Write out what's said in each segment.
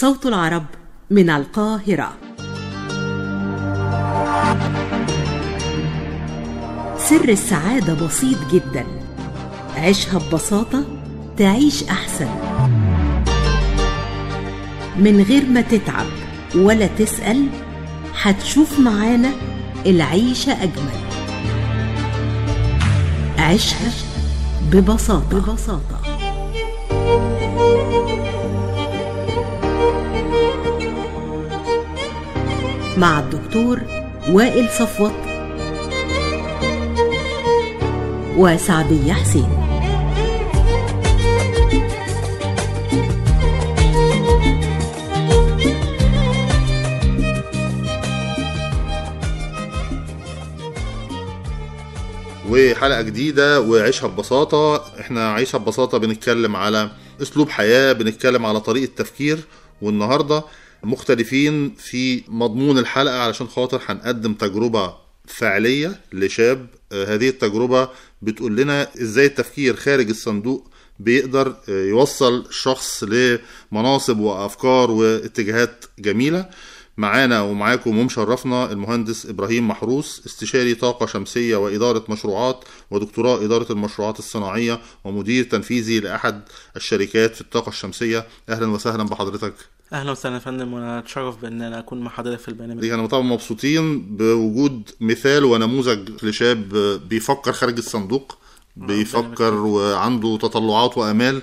صوت العرب من القاهرة سر السعادة بسيط جدا عيشها ببساطة تعيش أحسن من غير ما تتعب ولا تسأل هتشوف معانا العيشة أجمل عيشها ببساطة ببساطة مع الدكتور وائل صفوت وسعدية حسين وحلقة جديدة وعيشها ببساطة احنا عيشها ببساطة بنتكلم على اسلوب حياة بنتكلم على طريقة تفكير والنهارده مختلفين في مضمون الحلقه علشان خاطر هنقدم تجربه فعليه لشاب آه، هذه التجربه بتقول لنا ازاي التفكير خارج الصندوق بيقدر آه، يوصل الشخص لمناصب وافكار واتجاهات جميله معانا ومعاكم ومشرفنا المهندس ابراهيم محروس استشاري طاقه شمسيه واداره مشروعات ودكتوراه اداره المشروعات الصناعيه ومدير تنفيذي لاحد الشركات في الطاقه الشمسيه اهلا وسهلا بحضرتك اهلا وسهلا يا فندم وانا اتشرف بان انا اكون مع حضرتك في البرنامج دي انا طبعا مبسوطين بوجود مثال ونموذج لشاب بيفكر خارج الصندوق آه، بيفكر وعنده تطلعات وامال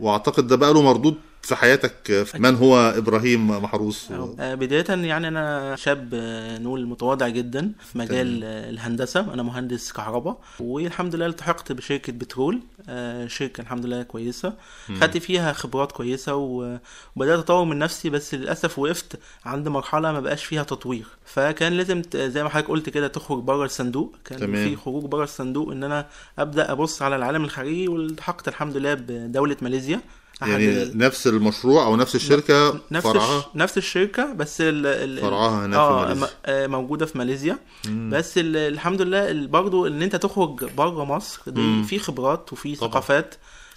واعتقد ده بقى له مردود في حياتك من هو ابراهيم محروس و... آه، بدايه يعني انا شاب آه، نقول متواضع جدا في مجال تمام. آه، الهندسه انا مهندس كهرباء والحمد لله التحقت بشركه بترول شركه الحمد لله كويسه خدت فيها خبرات كويسه وبدات اطور من نفسي بس للاسف وقفت عند مرحله ما بقاش فيها تطوير فكان لازم زي ما حضرتك قلت كده تخرج بره الصندوق كان تمام. في خروج بره الصندوق ان انا ابدا ابص على العالم الخارجي والتحقت الحمد لله بدوله ماليزيا يعني نفس المشروع او نفس الشركه نفس فرعها الش... نفس الشركه بس ال... ال... فرعها هناك آه في ماليزيا آه، موجوده في ماليزيا مم. بس ال... الحمد لله برضه ان انت تخرج بره مصر دي في خبرات وفي ثقافات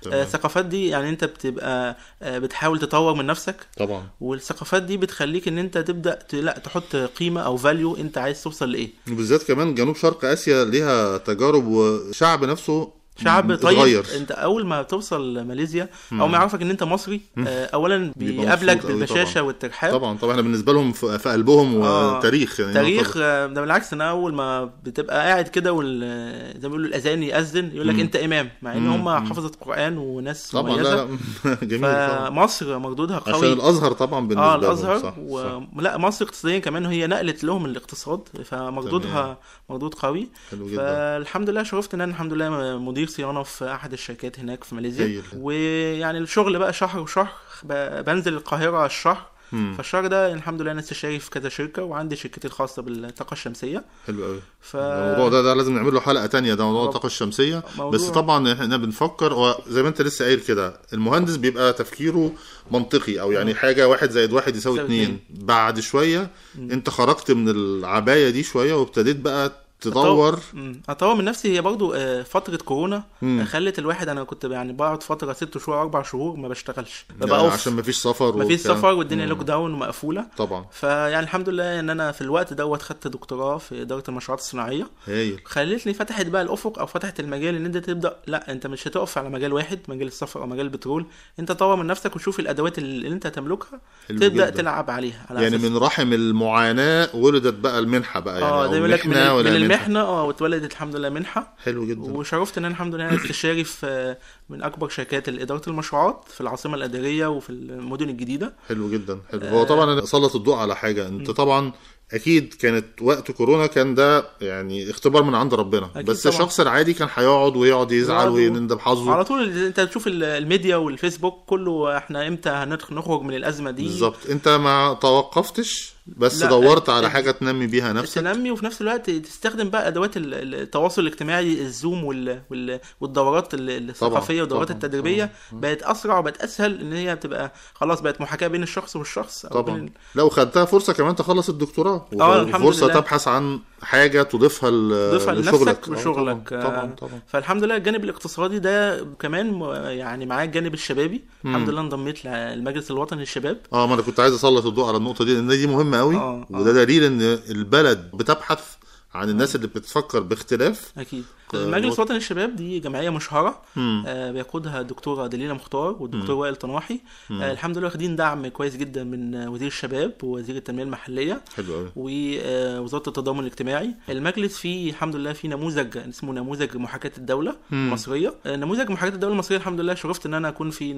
الثقافات آه، دي يعني انت بتبقى آه، بتحاول تطور من نفسك طبعا والثقافات دي بتخليك ان انت تبدا لا تحط قيمه او فاليو انت عايز توصل لايه وبالذات كمان جنوب شرق اسيا ليها تجارب وشعب نفسه شعب طيب صغير. انت اول ما توصل ماليزيا او ما يعرفك ان انت مصري آه، اولا بيقابلك بالبشاشه والترحاب طبعا طبعا احنا بالنسبه لهم في قلبهم آه وتاريخ يعني تاريخ آه، ده بالعكس انا اول ما بتبقى قاعد كده وال... زي ما بيقولوا الاذان ياذن يقول لك انت امام مع ان هم حفظه قران وناس طبعا مميزة. لا لا جميل فمصر مردودها قوي عشان الازهر طبعا بالنسبه اه الازهر صح و... صح. لا مصر اقتصاديا كمان هي نقلت لهم الاقتصاد فمردودها مردود قوي فالحمد لله شرفت ان انا الحمد لله مدير صيانه في احد الشركات هناك في ماليزيا ويعني الشغل بقى شهر وشهر بنزل القاهره الشهر فالشهر ده الحمد لله انا استشاري في كذا شركه وعندي شركتي الخاصه بالطاقه الشمسيه حلو قوي ف... الموضوع ده, ده لازم نعمل له حلقه تانية ده موضوع الطاقه الشمسيه موضوع... بس طبعا احنا بنفكر زي ما انت لسه قايل كده المهندس بيبقى تفكيره منطقي او يعني حاجه واحد زائد واحد يساوي اتنين. اتنين بعد شويه مم. انت خرجت من العبايه دي شويه وابتديت بقى تدور اطور من نفسي هي برضو آه، فتره كورونا مم. آه، خلت الواحد انا كنت يعني بقعد فتره ست شهور اربع شهور ما بشتغلش يعني ببقى يعني عشان مفيش سفر مفيش سفر والدنيا لوك داون ومقفوله طبعا فيعني الحمد لله ان انا في الوقت دوت خدت دكتوراه في اداره المشروعات الصناعيه هايل خلتني فتحت بقى الافق او فتحت المجال ان انت تبدا لا انت مش هتقف على مجال واحد مجال السفر او مجال البترول انت طور من نفسك وشوف الادوات اللي انت تملكها تبدا جدا. تلعب عليها على يعني أساس. من رحم المعاناه ولدت بقى المنحه بقى يعني اه ده من, محنه اه واتولدت الحمد لله منحه حلو جدا وشرفت ان انا الحمد لله استشاري في من اكبر شركات اداره المشروعات في العاصمه الاداريه وفي المدن الجديده حلو جدا حلو آه. هو طبعا انا سلط الضوء على حاجه انت طبعا اكيد كانت وقت كورونا كان ده يعني اختبار من عند ربنا بس طبعا. الشخص العادي كان هيقعد ويقعد يزعل ويندب حظه على طول انت تشوف الميديا والفيسبوك كله احنا امتى هنخرج من الازمه دي بالظبط انت ما توقفتش بس دورت على حاجه تنمي بيها نفسك تنمي وفي نفس الوقت تستخدم بقى ادوات التواصل الاجتماعي الزوم وال... والدورات الثقافيه والدورات طبعًا. التدريبيه طبعًا. بقت اسرع وبقت اسهل ان هي بتبقى خلاص بقت محاكاه بين الشخص والشخص طبعا لو خدتها فرصه كمان تخلص الدكتوراه اه فرصه تبحث عن حاجه تضيفها تضيفها لنفسك اه، وشغلك طبعا, طبعا آه، طبعا فالحمد لله الجانب الاقتصادي ده كمان يعني معاه الجانب الشبابي مم. الحمد لله انضميت للمجلس الوطني للشباب اه ما انا كنت عايز اسلط الضوء على النقطه دي لان دي مهمه قوي آه. اه. وده دليل ان البلد بتبحث عن الناس اللي بتفكر باختلاف اكيد المجلس آه، الوطني للشباب دي جمعيه مشهره آه بيقودها الدكتوره دليله مختار والدكتور وائل طنوحي آه الحمد لله واخدين دعم كويس جدا من وزير الشباب ووزير التنميه المحليه حلو قوي ووزاره آه، التضامن الاجتماعي المجلس فيه الحمد لله فيه نموذج اسمه نموذج محاكاه الدوله المصريه آه، نموذج محاكاه الدوله المصريه الحمد لله شرفت ان انا اكون في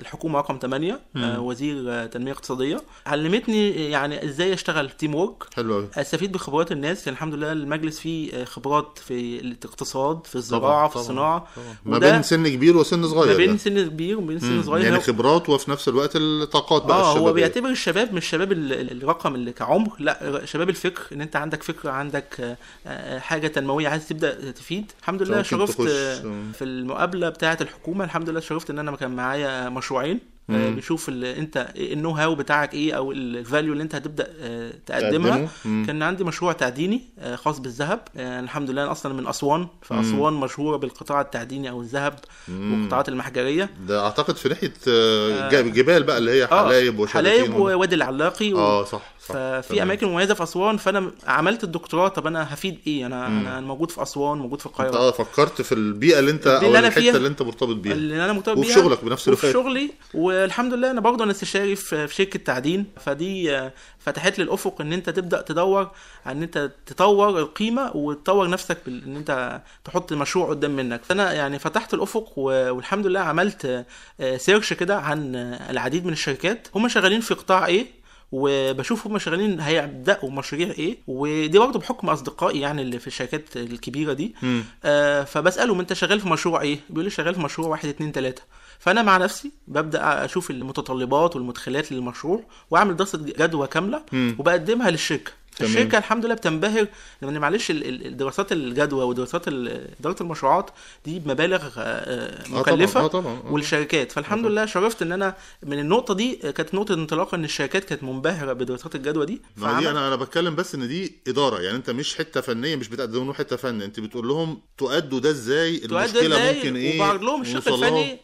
الحكومه رقم 8 آه وزير تنميه اقتصاديه علمتني يعني ازاي اشتغل تيم ورك حلو قوي استفيد بخبرات الناس يعني الحمد لله المجلس فيه خبرات في الاقتصاد الاقتصاد في الزراعه طبعًا. في الصناعه طبعًا. ما بين سن كبير وسن صغير ما بين ده. يعني. سن كبير وما بين سن صغير يعني خبرات وفي نفس الوقت الطاقات بقى اه هو بيعتبر الشباب مش شباب الرقم اللي كعمر لا شباب الفكر ان انت عندك فكر عندك آه، آه، حاجه تنمويه عايز تبدا تفيد الحمد لله شرفت في المقابله بتاعه الحكومه الحمد لله شرفت ان انا كان معايا مشروعين بيشوف انت النو هاو بتاعك ايه او الفاليو اللي انت هتبدا آه، تقدمها كان عندي مشروع تعديني آه، خاص بالذهب آه، الحمد لله انا اصلا من اسوان فاسوان مشهوره بالقطاع التعديني او الذهب والقطاعات المحجريه ده اعتقد في ناحيه جبال بقى اللي هي حلايب وشلاتين حلايب ووادي العلاقي اه صح ففي اماكن مميزه في اسوان فانا عملت الدكتوراه طب انا هفيد ايه انا مم. انا موجود في اسوان موجود في القاهره اه فكرت في البيئه اللي انت او الحته فيها. اللي انت مرتبط بيها اللي انا مرتبط بيها وفي شغلك بنفس الوقت وفي شغلي والحمد لله انا برضه انا استشاري في شركه تعدين فدي فتحت لي الافق ان انت تبدا تدور ان انت تطور القيمه وتطور نفسك ان انت تحط مشروع قدام منك فانا يعني فتحت الافق والحمد لله عملت سيرش آه، كده عن آه، العديد من الشركات هم شغالين في قطاع ايه وبشوف شغالين هيبداوا مشاريع ايه ودي برضه بحكم اصدقائي يعني اللي في الشركات الكبيره دي آه فبسالهم انت شغال في مشروع ايه؟ بيقول لي شغال في مشروع واحد اتنين تلاته فانا مع نفسي ببدا اشوف المتطلبات والمدخلات للمشروع واعمل دراسه جدوى كامله وبقدمها للشركه الشركه الحمد لله بتنبهر لان يعني معلش دراسات الجدوى ودراسات اداره المشروعات دي بمبالغ آه، آه، آه، مكلفه آه طبعًا. آه طبعًا. والشركات فالحمد آه لله شرفت ان انا من النقطه دي كانت نقطه انطلاق ان الشركات كانت منبهره بدراسات الجدوى دي دي انا انا بتكلم بس ان دي اداره يعني انت مش حته فنيه مش بتقدم لهم حته فن انت بتقول لهم تؤدوا ده ازاي المشكله ده ممكن ايه وبعرض لهم الشق الفني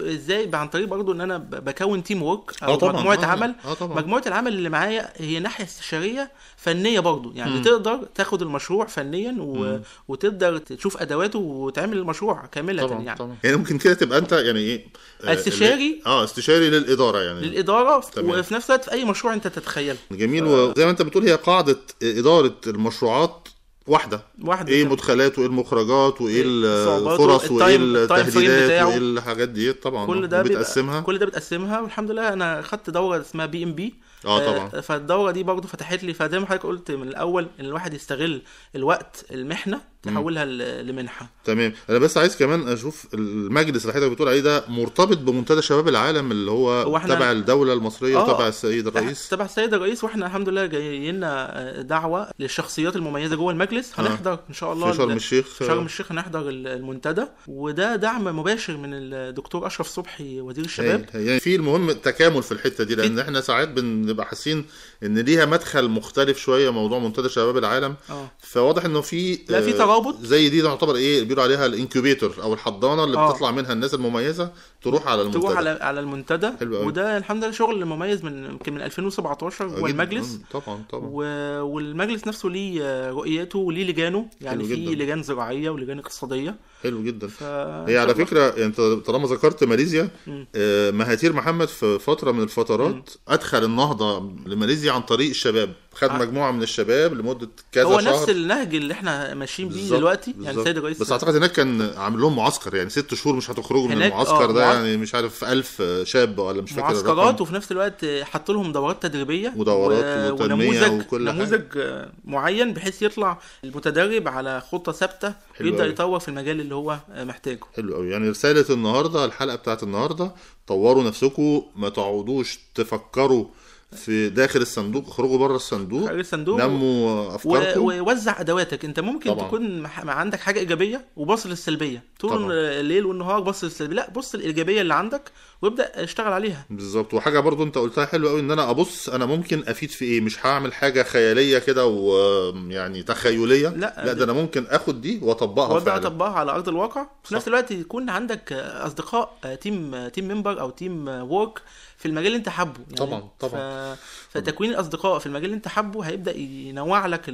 ازاي عن طريق برضه ان انا بكون تيم ورك او مجموعه عمل مجموعه العمل اللي معايا هي ناحيه استشاريه فن فنيه برضه يعني م. تقدر تاخد المشروع فنيا و... وتقدر تشوف ادواته وتعمل المشروع كامله طبعًا يعني طبعًا. يعني ممكن كده تبقى انت يعني ايه آه، استشاري اه استشاري للاداره يعني للاداره تمام. وفي نفس الوقت في اي مشروع انت تتخيله جميل ف... وزي ما انت بتقول هي قاعده اداره المشروعات واحده واحده ايه مدخلات وايه المخرجات وايه الفرص إيه آه، وايه التهديدات وايه الحاجات دي طبعا كل ده بتقسمها كل ده بتقسمها والحمد لله انا خدت دوره اسمها بي ام بي آه،, اه طبعا فالدوره دي برضه فتحت لي فزي ما حضرتك قلت من الاول ان الواحد يستغل الوقت المحنه تحولها لمنحه تمام انا بس عايز كمان اشوف المجلس اللي حضرتك بتقول عليه ده مرتبط بمنتدى شباب العالم اللي هو تبع الدوله المصريه تبع آه، وتبع السيد الرئيس تبع السيد الرئيس واحنا الحمد لله جايين لنا آه، دعوه للشخصيات المميزه جوه المجلس آه. هنحضر ان شاء الله في شرم الشيخ شرم الشيخ هنحضر المنتدى وده دعم مباشر من الدكتور اشرف صبحي وزير الشباب هي. هي. يعني في المهم تكامل في الحته دي لان احنا ساعات بنبقى حاسين ان ليها مدخل مختلف شويه موضوع منتدى شباب العالم أوه. فواضح انه في لا في ترابط الترابط زي دي تعتبر ايه بيقولوا عليها الانكيوبيتر او الحضانه اللي آه. بتطلع منها الناس المميزه تروح على المنتدى تروح على على المنتدى وده الحمد لله شغل مميز من يمكن من 2017 آه، هو المجلس آه، طبعا طبعا و... والمجلس نفسه ليه رؤيته وليه لجانه يعني في لجان زراعيه ولجان اقتصاديه حلو جدا ف... هي على فكره يعني انت طالما ذكرت ماليزيا آه مهاتير محمد في فتره من الفترات م. ادخل النهضه لماليزيا عن طريق الشباب خد آه. مجموعه من الشباب لمده كذا هو شهر هو نفس النهج اللي احنا ماشيين بيه دلوقتي يعني سيد الرئيس بس اعتقد هناك كان عامل لهم معسكر يعني ست شهور مش هتخرجوا من آه، المعسكر ده يعني مش عارف 1000 شاب ولا مش فاكر معسكرات وفي نفس الوقت حط لهم دورات تدريبيه ودورات و... وتنميه وكل نموذج حاجة. معين بحيث يطلع المتدرب على خطه ثابته ويبدا يطور في المجال اللي هو محتاجه حلو قوي يعني رساله النهارده الحلقه بتاعت النهارده طوروا نفسكم ما تقعدوش تفكروا في داخل الصندوق اخرجوا بره الصندوق خارج الصندوق نموا افكاركم ووزع ادواتك انت ممكن طبعا. تكون عندك حاجه ايجابيه وباص للسلبيه طول الليل والنهار باص للسلبيه لا بص الايجابيه اللي عندك وابدا اشتغل عليها بالظبط وحاجه برضو انت قلتها حلوه قوي ان انا ابص انا ممكن افيد في ايه مش هعمل حاجه خياليه كده ويعني تخيليه لا لا ده انا ممكن اخد دي واطبقها وابدا اطبقها على ارض الواقع في نفس الوقت يكون عندك اصدقاء تيم تيم ممبر او تيم وورك في المجال اللي انت حابه يعني طبعا طبعا ف... فتكوين الاصدقاء في المجال اللي انت حابه هيبدا ينوع لك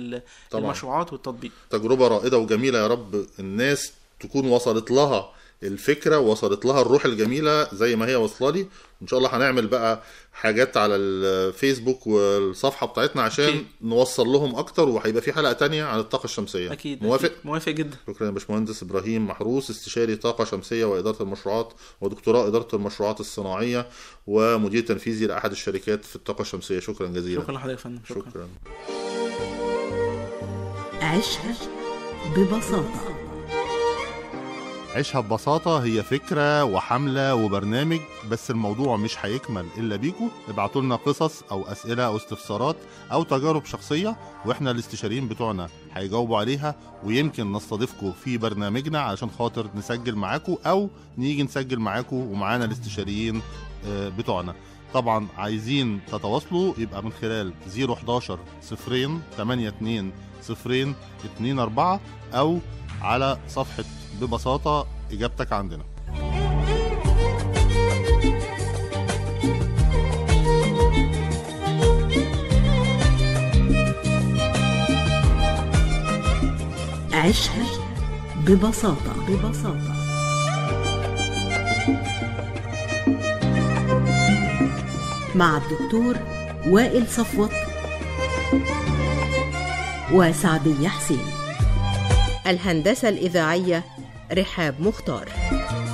المشروعات والتطبيق تجربه رائده وجميله يا رب الناس تكون وصلت لها الفكره وصلت لها الروح الجميله زي ما هي واصله لي وان شاء الله هنعمل بقى حاجات على الفيسبوك والصفحه بتاعتنا عشان أكيد. نوصل لهم اكتر وهيبقى في حلقه تانية عن الطاقه الشمسيه اكيد موافق أكيد. موافق جدا شكرا يا باشمهندس ابراهيم محروس استشاري طاقه شمسيه واداره المشروعات ودكتوراه اداره المشروعات الصناعيه ومدير تنفيذي لاحد الشركات في الطاقه الشمسيه شكرا جزيلا شكرا لحضرتك يا فندم شكرا, شكرا. عشها ببساطه عيشها ببساطة هي فكرة وحملة وبرنامج بس الموضوع مش هيكمل إلا بيكوا ابعتوا لنا قصص أو أسئلة أو استفسارات أو تجارب شخصية وإحنا الاستشاريين بتوعنا هيجاوبوا عليها ويمكن نستضيفكم في برنامجنا علشان خاطر نسجل معاكم أو نيجي نسجل معاكم ومعانا الاستشاريين آه، بتوعنا طبعا عايزين تتواصلوا يبقى من خلال 011 صفرين 82 صفرين 24 أو على صفحة ببساطة إجابتك عندنا عشها ببساطة ببساطة مع الدكتور وائل صفوت وسعدية حسين الهندسة الإذاعية رحاب مختار